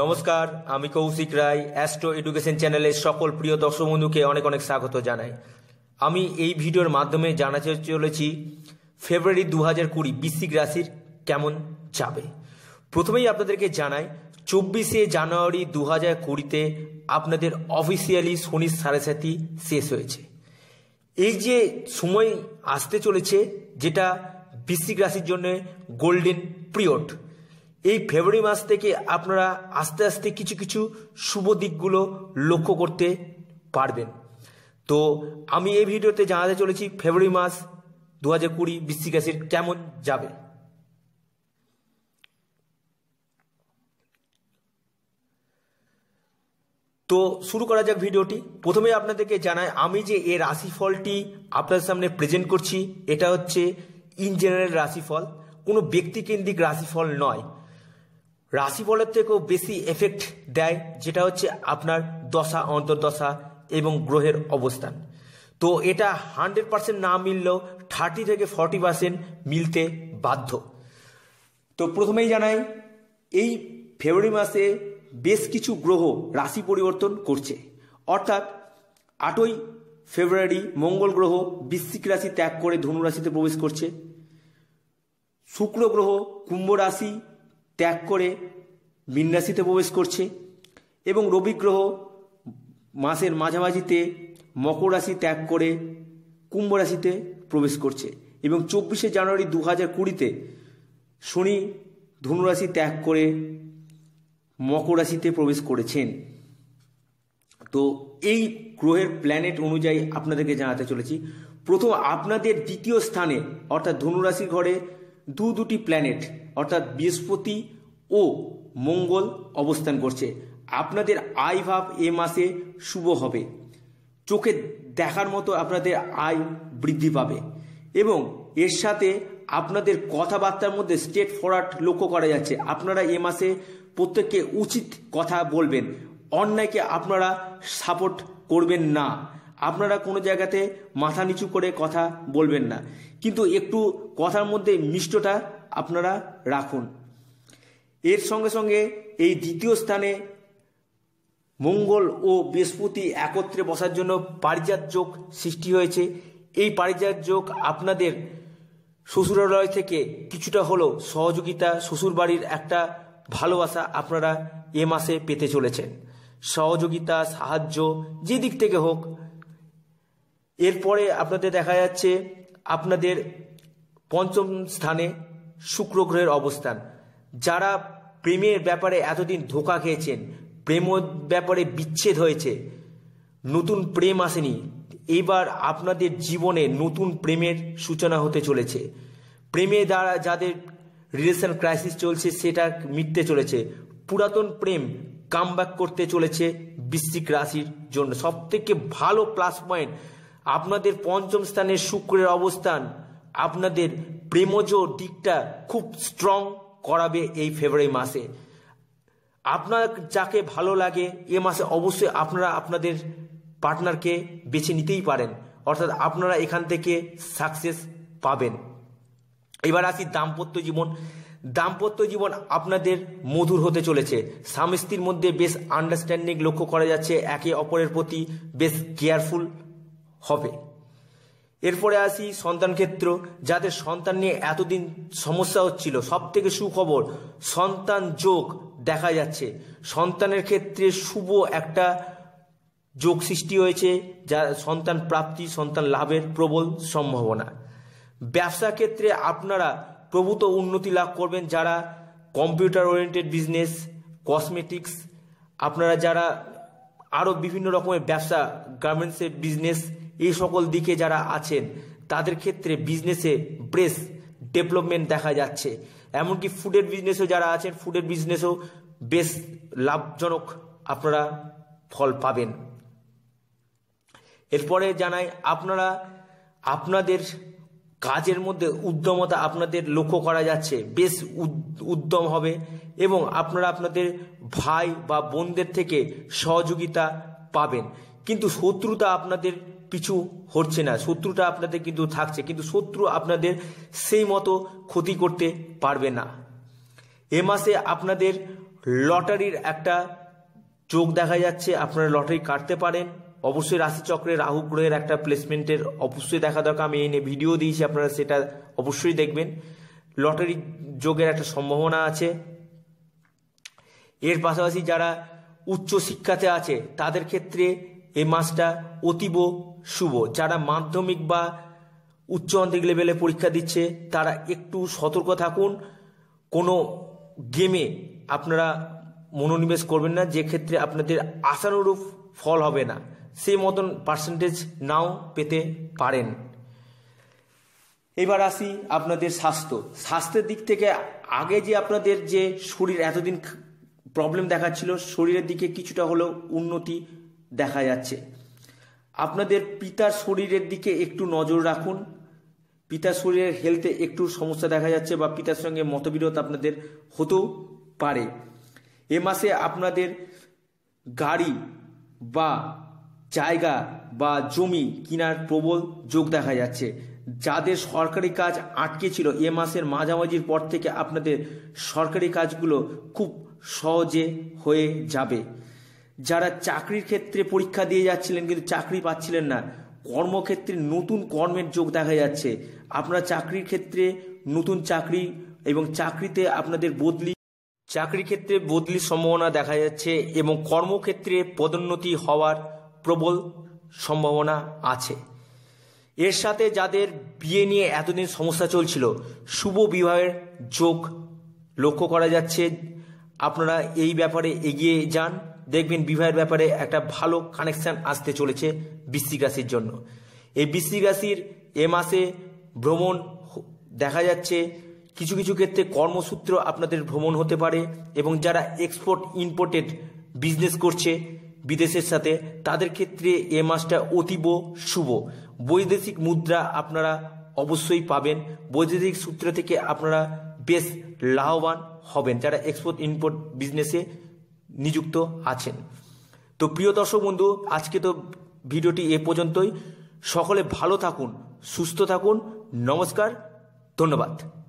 নমস্কার আমি কৌশিক রায় astro education চ্যানেলের সকল প্রিয় দর্শক বন্ধুকে অনেক অনেক স্বাগত জানাই আমি এই ভিডিওর মাধ্যমে জানাতে চলেছি ফেব্রুয়ারি দু হাজার কুড়ি বিশ্বিক রাশির কেমন যাবে প্রথমেই আপনাদেরকে জানাই চব্বিশে জানুয়ারি দু হাজার কুড়িতে আপনাদের অফিসিয়ালি শনির সাড়ে সাথী শেষ হয়েছে এই যে সময় আসতে চলেছে যেটা বিশ্বিক রাশির জন্য গোল্ডেন পিরিয়ড এই ফেব্রুয়ারি মাস থেকে আপনারা আস্তে আস্তে কিছু কিছু শুভ দিকগুলো লক্ষ্য করতে পারবেন তো আমি এই ভিডিওতে জানাতে চলেছি ফেব্রুয়ারি মাস দু হাজার কুড়ি বিশ্বিকাশির কেমন যাবে তো শুরু করা যাক ভিডিওটি প্রথমে আপনাদেরকে জানাই আমি যে এই রাশিফলটি আপনাদের সামনে প্রেজেন্ট করছি এটা হচ্ছে ইন জেনারেল রাশিফল কোনো ব্যক্তিকেন্দ্রিক রাশিফল নয় রাশি বলের থেকেও বেশি এফেক্ট দেয় যেটা হচ্ছে আপনার দশা অন্তর্দশা এবং গ্রহের অবস্থান তো এটা হান্ড্রেড পার্সেন্ট না মিললেও থার্টি থেকে ফর্টি পার্সেন্ট মিলতে বাধ্য তো প্রথমেই জানাই এই ফেব্রুয়ারি মাসে বেশ কিছু গ্রহ রাশি পরিবর্তন করছে অর্থাৎ আটই ফেব্রুয়ারি মঙ্গল গ্রহ বৃশ্চিক রাশি ত্যাগ করে ধনু রাশিতে প্রবেশ করছে শুক্র গ্রহ কুম্ভ রাশি ত্যাগ করে মীন রাশিতে প্রবেশ করছে এবং রবি গ্রহ মাসের মাঝামাঝিতে মকর রাশি ত্যাগ করে কুম্ভ রাশিতে প্রবেশ করছে এবং চব্বিশে জানুয়ারি দু হাজার কুড়িতে শনি ধনুরাশি ত্যাগ করে মকর রাশিতে প্রবেশ করেছেন তো এই গ্রহের প্ল্যানেট অনুযায়ী আপনাদেরকে জানাতে চলেছি প্রথম আপনাদের দ্বিতীয় স্থানে অর্থাৎ ধনুরাশি ঘরে দু দুটি প্ল্যানেট অর্থাৎ বৃহস্পতি ও মঙ্গল অবস্থান করছে আপনাদের আয় ভাব এ মাসে শুভ হবে চোখে দেখার মতো আপনাদের আয় বৃদ্ধি পাবে এবং এর সাথে আপনাদের কথাবার্তার মধ্যে স্টেট ফরওয়ার্ড লক্ষ্য করা যাচ্ছে আপনারা এ মাসে প্রত্যেককে উচিত কথা বলবেন অন্যায়কে আপনারা সাপোর্ট করবেন না আপনারা কোনো জায়গাতে মাথা নিচু করে কথা বলবেন না কিন্তু একটু কথার মধ্যে মিষ্টটা আপনারা রাখুন এর সঙ্গে সঙ্গে এই দ্বিতীয় স্থানে মঙ্গল ও বৃহস্পতি একত্রে বসার জন্য পারিজাত যোগ সৃষ্টি হয়েছে এই পারিজাত যোগ আপনাদের শ্বশুরালয় থেকে কিছুটা হলেও সহযোগিতা শ্বশুরবাড়ির একটা ভালোবাসা আপনারা এ মাসে পেতে চলেছেন সহযোগিতা সাহায্য যে দিক থেকে হোক এরপরে আপনাদের দেখা যাচ্ছে আপনাদের পঞ্চম স্থানে শুক্র গ্রহের অবস্থান যারা প্রেমের ব্যাপারে এতদিন ধোকা খেয়েছেন প্রেম ব্যাপারে বিচ্ছেদ হয়েছে নতুন প্রেম আসেনি এবার আপনাদের জীবনে নতুন প্রেমের সূচনা হতে চলেছে প্রেমে দ্বারা যাদের রিলেশন ক্রাইসিস চলছে সেটা মিটতে চলেছে পুরাতন প্রেম কাম করতে চলেছে বৃশ্চিক রাশির জন্য সবথেকে ভালো প্লাস পয়েন্ট আপনাদের পঞ্চম স্থানে শুক্রের অবস্থান আপনাদের প্রেমজ দিকটা খুব স্ট্রং করাবে এই ফেব্রুয়ারি মাসে আপনার যাকে ভালো লাগে এ মাসে অবশ্যই আপনারা আপনাদের পার্টনারকে বেছে নিতেই পারেন অর্থাৎ আপনারা এখান থেকে সাকসেস পাবেন এবার আসি দাম্পত্য জীবন দাম্পত্য জীবন আপনাদের মধুর হতে চলেছে স্বামী স্ত্রীর মধ্যে বেশ আন্ডারস্ট্যান্ডিং লক্ষ্য করা যাচ্ছে একে অপরের প্রতি বেশ কেয়ারফুল হবে এরপরে আসি সন্তান ক্ষেত্র যাদের সন্তান নিয়ে এতদিন সমস্যা হচ্ছিল সব থেকে সুখবর সন্তান যোগ দেখা যাচ্ছে সন্তানের ক্ষেত্রে শুভ একটা যোগ সৃষ্টি হয়েছে যা সন্তান প্রাপ্তি সন্তান লাভের প্রবল সম্ভাবনা ব্যবসা ক্ষেত্রে আপনারা প্রভূত উন্নতি লাভ করবেন যারা কম্পিউটার ওরিয়েন্টেড বিজনেস কসমেটিক্স আপনারা যারা আরও বিভিন্ন রকমের ব্যবসা গার্মেন্টসের বিজনেস এই সকল দিকে যারা আছেন তাদের ক্ষেত্রে বিজনেসে ব্রেস ডেভেলপমেন্ট দেখা যাচ্ছে এমনকি ফুডের বিজনেসও যারা আছেন ফুডের বিজনেসও বেশ লাভজনক আপনারা ফল পাবেন এরপরে জানাই আপনারা আপনাদের কাজের মধ্যে উদ্যমতা আপনাদের লক্ষ্য করা যাচ্ছে বেশ উদ্যম হবে এবং আপনারা আপনাদের ভাই বা বোনদের থেকে সহযোগিতা পাবেন কিন্তু শত্রুতা আপনাদের পিছু হচ্ছে না শত্রুটা আপনাদের কিন্তু থাকছে কিন্তু শত্রু আপনাদের সেই মতো ক্ষতি করতে পারবে না এ মাসে আপনাদের লটারির একটা যোগ দেখা যাচ্ছে আপনারা লটারি কাটতে পারেন অবশ্যই রাশিচক্রে রাহু গ্রহের একটা প্লেসমেন্টের অবশ্যই দেখা দরকার আমি এনে ভিডিও দিয়েছি আপনারা সেটা অবশ্যই দেখবেন লটারি যোগের একটা সম্ভাবনা আছে এর পাশাপাশি যারা উচ্চ শিক্ষাতে আছে তাদের ক্ষেত্রে এই মাসটা অতীব শুভ যারা মাধ্যমিক বা উচ্চ মাধ্যমিক লেভেলে পরীক্ষা দিচ্ছে তারা একটু সতর্ক থাকুন কোনো গেমে আপনারা মনোনিবেশ করবেন না যে ক্ষেত্রে আপনাদের আশানুরূপ ফল হবে না সেই মতন পার্সেন্টেজ নাও পেতে পারেন এবার আসি আপনাদের স্বাস্থ্য স্বাস্থ্যের দিক থেকে আগে যে আপনাদের যে শরীর এতদিন প্রবলেম দেখাচ্ছিল শরীরের দিকে কিছুটা হলেও উন্নতি দেখা যাচ্ছে আপনাদের পিতার শরীরের দিকে একটু নজর রাখুন পিতার শরীরের হেলথে একটু সমস্যা দেখা যাচ্ছে বা পিতার সঙ্গে মতবিরোধ আপনাদের হতেও পারে এ মাসে আপনাদের গাড়ি বা জায়গা বা জমি কিনার প্রবল যোগ দেখা যাচ্ছে যাদের সরকারি কাজ আটকে ছিল এ মাসের মাঝামাঝির পর থেকে আপনাদের সরকারি কাজগুলো খুব সহজে হয়ে যাবে যারা চাকরির ক্ষেত্রে পরীক্ষা দিয়ে যাচ্ছিলেন কিন্তু চাকরি পাচ্ছিলেন না কর্মক্ষেত্রে নতুন কর্মের যোগ দেখা যাচ্ছে আপনারা চাকরির ক্ষেত্রে নতুন চাকরি এবং চাকরিতে আপনাদের বদলি চাকরি ক্ষেত্রে বদলির সম্ভাবনা দেখা যাচ্ছে এবং কর্মক্ষেত্রে পদোন্নতি হওয়ার প্রবল সম্ভাবনা আছে এর সাথে যাদের বিয়ে নিয়ে এতদিন সমস্যা চলছিল শুভ বিবাহের যোগ লক্ষ্য করা যাচ্ছে আপনারা এই ব্যাপারে এগিয়ে যান দেখবেন বিবাহের ব্যাপারে একটা ভালো কানেকশান আসতে চলেছে বৃশ্চিক রাশির জন্য এই বৃশ্চিক রাশির এ মাসে ভ্রমণ দেখা যাচ্ছে কিছু কিছু ক্ষেত্রে কর্মসূত্র আপনাদের ভ্রমণ হতে পারে এবং যারা এক্সপোর্ট ইম্পোর্টেড বিজনেস করছে বিদেশের সাথে তাদের ক্ষেত্রে এ মাসটা অতীব শুভ বৈদেশিক মুদ্রা আপনারা অবশ্যই পাবেন বৈদেশিক সূত্র থেকে আপনারা বেশ লাভবান হবেন যারা এক্সপোর্ট ইম্পোর্ট বিজনেসে নিযুক্ত আছেন তো প্রিয় দর্শক বন্ধু আজকে তো ভিডিওটি এ পর্যন্তই সকলে ভালো থাকুন সুস্থ থাকুন নমস্কার ধন্যবাদ